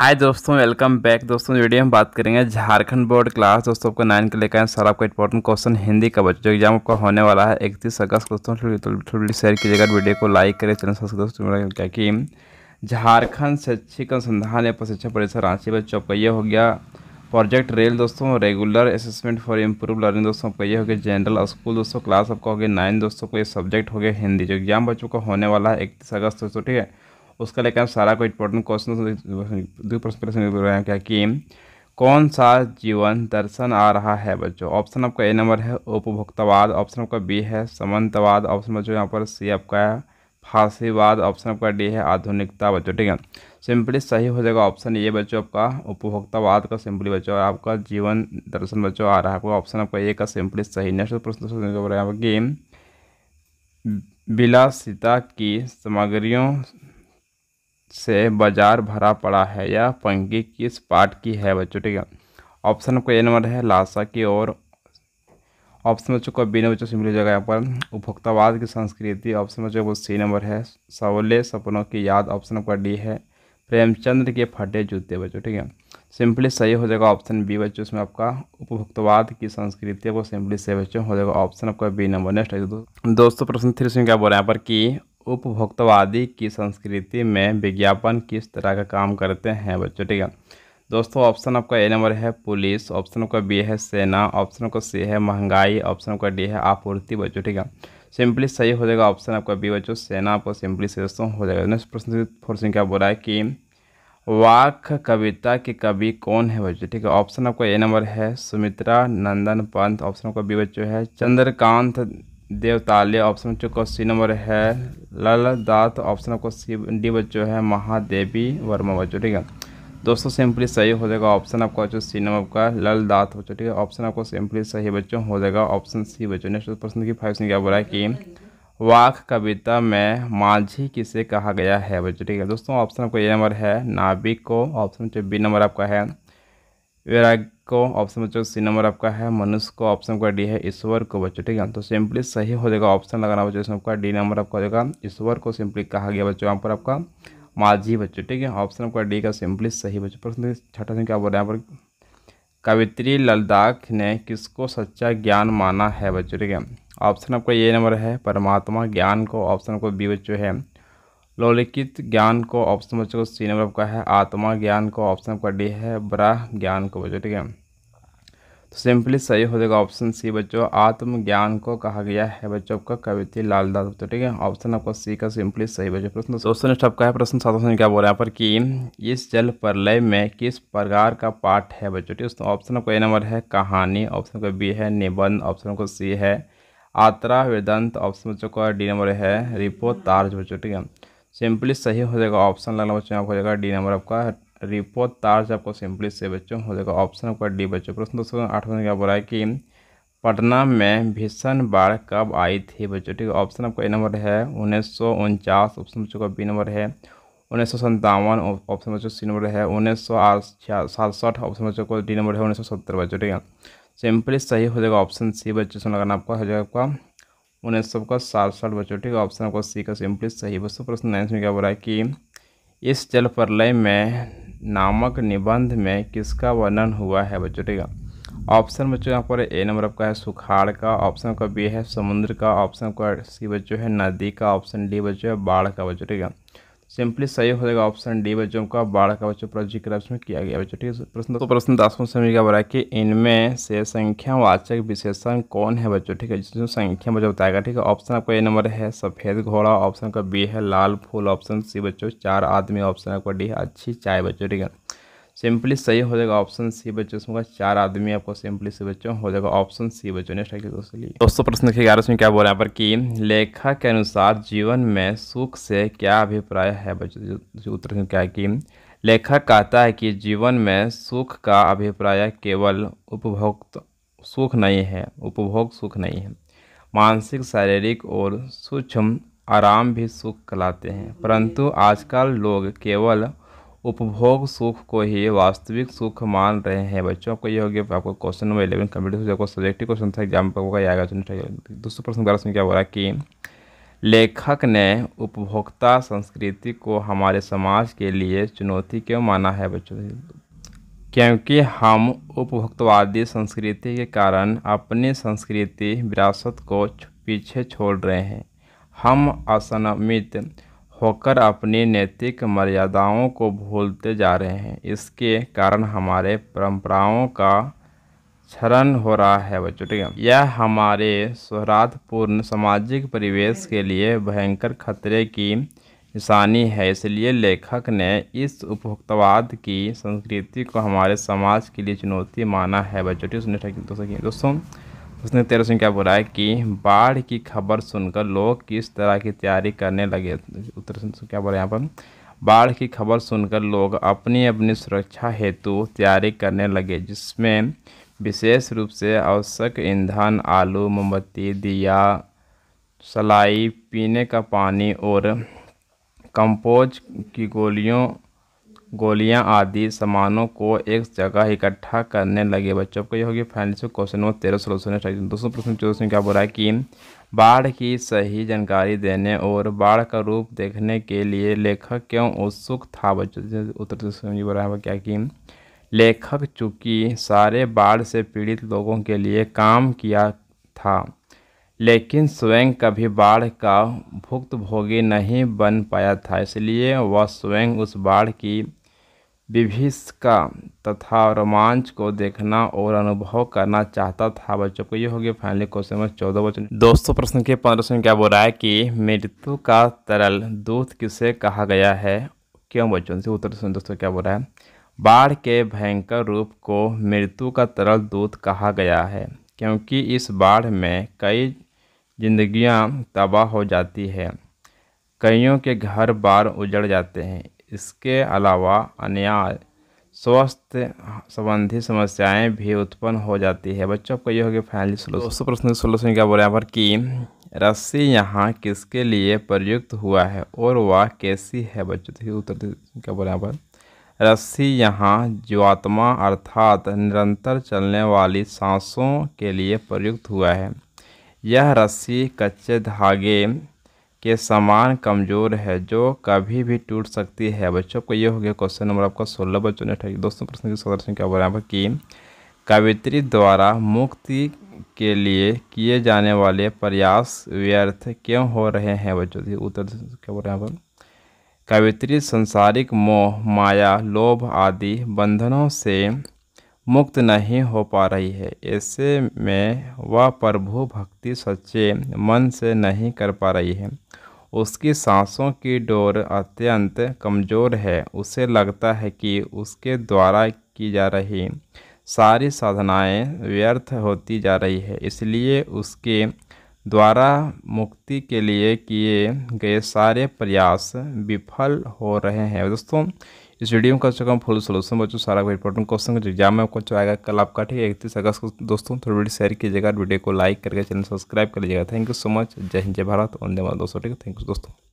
हाय दोस्तों welcome back दोस्तों video में बात करेंगे झारखंड बोर्ड क्लास दोस्तों आपको नाइन के लेकर आंसर आपका इंपॉर्टेंट क्वेश्चन हिंदी का बच्चों जो एग्जाम आपका होने वाला है इकतीस अगस्त दोस्तों शेयर कीजिएगा वीडियो को लाइक करें चैनल सब्सक्राइब दोस्तों क्या कि झारखंड शैक्षिक अनुसंधान एवं प्रशिक्षण परिषद रांची बच्चों आपका ये हो गया प्रोजेक्ट रेल दोस्तों regular assessment for improve learning दोस्तों आपका ये हो गया जनरल स्कूल दोस्तों क्लास आपका हो गया नाइन दोस्तों को ये सब्जेक्ट हो गया हिंदी जो एग्जाम बच्चों का होने वाला है इकतीस अगस्त दोस्तों ठीक है उसका लेकर सारा को इम्पोर्टेंट क्वेश्चन दो प्रश्न प्रश्न क्या कि कौन सा जीवन दर्शन आ रहा है बच्चों ऑप्शन आपका ए नंबर है उपभोक्तावाद ऑप्शन आपका बी है समन्तवाद ऑप्शन बच्चों यहाँ पर सी आपका है फांसीवाद ऑप्शन आपका डी है आधुनिकता बच्चों ठीक है सिंपली सही हो जाएगा ऑप्शन ये बच्चों आपका उपभोक्तावाद का सिंपली बच्चों और आपका जीवन दर्शन बच्चों आ रहा है आपका ऑप्शन आपका ए का सिंपली सही नेक्स्ट प्रश्न गेम बिलासिता की सामग्रियों से बाजार भरा पड़ा है यह पंक्ति किस पार्ट की है बच्चों ठीक है ऑप्शन आपको ए नंबर है लाशा की और ऑप्शन बच्चों को बी नंबर बच्चों से मिल जाएगा यहाँ पर उपभोक्तावाद की संस्कृति ऑप्शन बच्चों को सी नंबर है सवले सपनों की याद ऑप्शन आपका डी है प्रेमचंद्र के फटे जूते बच्चों ठीक है सिंपली सही हो जाएगा ऑप्शन बी बच्चों इसमें आपका उपभोक्तावाद की संस्कृति को सिंपली सही बच्चों हो जाएगा ऑप्शन आपका बी नंबर नेक्स्ट दोस्तों प्रश्न थ्री क्या बोल रहे हैं यहाँ पर कि उपभोक्तावादी की संस्कृति में विज्ञापन किस तरह का काम करते हैं बच्चों ठीक है दोस्तों ऑप्शन आपका ए नंबर है पुलिस ऑप्शन का बी है सेना ऑप्शन का सी है महंगाई ऑप्शन का डी है आपूर्ति बच्चों ठीक है सिंपली सही हो जाएगा ऑप्शन आपका बी बच्चों सेना आपको सिंपली सही दोस्तों हो जाएगा नेक्स्ट प्रश्न फोर सिंह क्या बोला है कि वाक कविता के कवि कौन है बच्चों ठीक है ऑप्शन आपका ए नंबर है सुमित्रा नंदन पंत ऑप्शन आपका बी बच्चों है चंद्रकांत देवतालय ऑप्शन जो को सी नंबर है लल दात ऑप्शन आपको सी डी बच्चों है महादेवी वर्मा बच्चों ठीक है दोस्तों सिंपली सही हो जाएगा ऑप्शन आपका जो सी नंबर लल दात बच्चों ठीक है ऑप्शन आपको सिंपली सही बच्चों हो जाएगा ऑप्शन सी बच्चों नेक्स्ट प्रश्न की फाइव क्या बोला है कि वाक कविता में माझी किसे कहा गया है बच्चों ठीक है दोस्तों ऑप्शन आपको ए नंबर है नाभिक को ऑप्शन बी नंबर आपका है विराग को ऑप्शन बच्चों सी नंबर आपका है मनुष्य को ऑप्शन का डी है ईश्वर को बच्चों ठीक है तो सिंपली सही हो जाएगा ऑप्शन लगाना बच्चों इसमें आपका डी नंबर आपका हो जाएगा ईश्वर को सिंपली कहा गया बच्चों यहाँ पर आपका माझी बच्चों ठीक है ऑप्शन आपका डी का सिंपली सही बच्चों प्रश्न छठा संख्या बोल रहे हैं यहाँ पर कवित्री लद्दाख ने किसको सच्चा ज्ञान माना है बच्चों ठीक है ऑप्शन आपका ये नंबर है परमात्मा ज्ञान को ऑप्शन को बी बच्चों है लौलिखित ज्ञान को ऑप्शन बच्चों को सी नंबर आपका है आत्मा ज्ञान को ऑप्शन आपका डी है ब्रह ज्ञान को बच्चों ठीक है तो सिंपली सही हो जाएगा ऑप्शन सी बच्चों आत्मज्ञान को कहा गया है बच्चों आपका कवित लाल दास ठीक है ऑप्शन आपका सी का सिंपली सही बच्चों प्रश्न तो दोस्तों नेक्स्ट आपका है प्रश्न सात ऑप्शन क्या बोल रहे हैं यहाँ पर कि इस जल प्रलय में किस प्रकार का पाठ है बच्चों ठीक है ऑप्शन आपका ए नंबर है कहानी ऑप्शन का बी है निबंध ऑप्शन को सी है आत्रा वेदांत ऑप्शन बच्चों का डी नंबर है रिपो तार्ज बच्चों ठीक है सिंपली सही हो जाएगा ऑप्शन लगना बच्चों आप हो जाएगा डी नंबर आपका रिपो तार्ज आपको सिंपली से बच्चों हो जाएगा ऑप्शन आपका डी बच्चों प्रश्न दोस्तों आठवां क्या बोला है कि पटना में भीषण बाढ़ कब आई थी बच्चों ठीक है ऑप्शन आपका ए नंबर है उन्नीस सौ उनचास ऑप्शन बच्चों का बी नंबर है उन्नीस सौ सत्तावन ऑप्शन बच्चों सी नंबर है उन्नीस सौ सड़सठ ऑप्शन बच्चों को डी नंबर है उन्नीस सौ सत्तर बच्चों ठीक है सिंपली सही हो जाएगा ऑप्शन सी बच्चों से लगाना आपका हो जाएगा आपका उन्नीस सौ का साठ साठ बच्चों ठीक है ऑप्शन आपका सी का सिंपली सही बच्चों प्रश्न नाइन्थ में क्या बोला है कि इस जल प्रलय में नामक निबंध में किसका वर्णन हुआ है बच्चों ठीक है ऑप्शन बच्चों यहाँ पर ए नंबर आपका है सुखाड़ का ऑप्शन आपका बी है समुद्र का ऑप्शन आपका सी बच्चों है नदी का ऑप्शन डी बच्चों है बाढ़ का बच्चों ठीक है सिंपली सही हो जाएगा ऑप्शन डी बच्चों का बाढ़ का बच्चों प्रोजी क्रप्स में किया गया बच्चों ठीक है प्रश्न तो प्रश्न दसवें समझ गया बड़ा कि इनमें से संख्या वाचक विशेषण कौन है बच्चों ठीक है जिसमें संख्या बच्चों बताएगा ठीक है ऑप्शन आपका ए नंबर है सफ़ेद घोड़ा ऑप्शन का बी है लाल फूल ऑप्शन सी बच्चों चार आदमी ऑप्शन आपका डी है अच्छी चाय बच्चों ठीक है सिंपली सही हो जाएगा ऑप्शन सी बच्चों इसमें चार आदमी आपको सिंपली सी बच्चों हो जाएगा ऑप्शन सी बच्चों नेक्स्ट आगे दोस्तों लिए दोस्तों प्रश्न देखिए ग्यारह में क्या बोला यहाँ पर कि लेखा के अनुसार जीवन में सुख से क्या अभिप्राय है बच्चों उत्तर क्या है कि लेखक कहता है कि जीवन में सुख का अभिप्राय केवल उपभोक्त सुख नहीं है उपभोग सुख नहीं है मानसिक शारीरिक और सूक्ष्म आराम भी सुख कहलाते हैं परंतु आजकल लोग केवल उपभोग सुख को ही वास्तविक सुख मान रहे हैं बच्चों आपको ये हो गया आपको क्वेश्चन नंबर इलेवन कंप्यूटर आपको सब्जेक्टिव क्वेश्चन था एग्जाम पर होगा आएगा चुनना दूसरे प्रश्न द्वारा उसमें क्या हो रहा कि लेखक ने उपभोक्ता संस्कृति को हमारे समाज के लिए चुनौती क्यों माना है बच्चों क्योंकि हम उपभोक्तावादी संस्कृति के कारण अपनी संस्कृति विरासत को पीछे छोड़ रहे हैं हम असनमित होकर अपनी नैतिक मर्यादाओं को भूलते जा रहे हैं इसके कारण हमारे परंपराओं का क्षरण हो रहा है बच्चों ठीक है यह हमारे सौहार्दपूर्ण सामाजिक परिवेश के लिए भयंकर खतरे की निशानी है इसलिए लेखक ने इस उपभोक्तावाद की संस्कृति को हमारे समाज के लिए चुनौती माना है बच्चों दोस्तों उसने तेरह सिंह क्या बोला है कि बाढ़ की खबर सुनकर लोग किस तरह की तैयारी करने लगे उत्तर क्या बोला यहाँ पर बाढ़ की खबर सुनकर लोग अपनी अपनी सुरक्षा हेतु तैयारी करने लगे जिसमें विशेष रूप से आवश्यक ईंधन आलू मोमबत्ती दिया सलाई पीने का पानी और कंपोज की गोलियों गोलियां आदि सामानों को एक जगह इकट्ठा करने लगे बच्चों को यह होगी फाइनल क्वेश्चन नंबर तेरह सोलह सौ दोस्तों प्रश्न चौदह सौ क्या बोला है कि बाढ़ की सही जानकारी देने और बाढ़ का रूप देखने के लिए लेखक क्यों उत्सुक था बच्चों उत्तर समझ बोला है क्या कि लेखक चूंकि सारे बाढ़ से पीड़ित लोगों के लिए काम किया था लेकिन स्वयं कभी बाढ़ का भुक्तभोगी नहीं बन पाया था इसलिए वह स्वयं उस बाढ़ की विभिषका तथा रोमांच को देखना और अनुभव करना चाहता था बच्चों को ये हो गया फाइनली क्वेश्चन नंबर चौदह बच्चों दोस्तों प्रश्न के पंद्रह सौ क्या बोल रहा है कि मृत्यु का तरल दूध किसे कहा गया है क्यों बच्चों से उत्तर सुन दोस्तों क्या बोल रहा है बाढ़ के भयंकर रूप को मृत्यु का तरल दूध कहा गया है क्योंकि इस बाढ़ में कई जिंदगियां तबाह हो जाती है कईयों के घर बार उजड़ जाते हैं इसके अलावा अन्याय स्वास्थ्य संबंधी समस्याएं भी उत्पन्न हो जाती है बच्चों आपका ये हो गया फाइनली सोलह दोस्तों प्रश्न सोलह क्या बोल रहे हैं पर कि रस्सी यहाँ किसके लिए प्रयुक्त हुआ है और वह कैसी है बच्चों देखिए तो उत्तर क्या बोल रहे हैं पर रस्सी यहाँ जीवात्मा अर्थात निरंतर चलने वाली सांसों के लिए प्रयुक्त हुआ है यह रस्सी कच्चे धागे के समान कमज़ोर है जो कभी भी टूट सकती है बच्चों को ये हो गया क्वेश्चन नंबर आपका सोलह बच्चों ने ठीक दोस्तों प्रश्न की सदर संख्या बोल रहे हैं कि कवित्री द्वारा मुक्ति के लिए किए जाने वाले प्रयास व्यर्थ क्यों हो रहे हैं बच्चों उत्तर क्या बोल रहे हैं कवित्री संसारिक मोह माया लोभ आदि बंधनों से मुक्त नहीं हो पा रही है ऐसे में वह प्रभु भक्ति सच्चे मन से नहीं कर पा रही है उसकी सांसों की डोर अत्यंत कमज़ोर है उसे लगता है कि उसके द्वारा की जा रही सारी साधनाएं व्यर्थ होती जा रही है इसलिए उसके द्वारा मुक्ति के लिए किए गए सारे प्रयास विफल हो रहे हैं दोस्तों इस वीडियो में कम से कम फुल सोल्यूशन बच्चों सारा कोई इंपॉर्टेंट क्वेश्चन का एग्जाम में कुछ आएगा कल आपका ठीक है इकतीस अगस्त को दोस्तों थोड़ी वीडियो शेयर कीजिएगा वीडियो को लाइक करके चैनल सब्सक्राइब कर लीजिएगा थैंक यू सो मच जय हिंद जय भारत वंदे मा दोस्तों ठीक है थैंक यू दोस्तों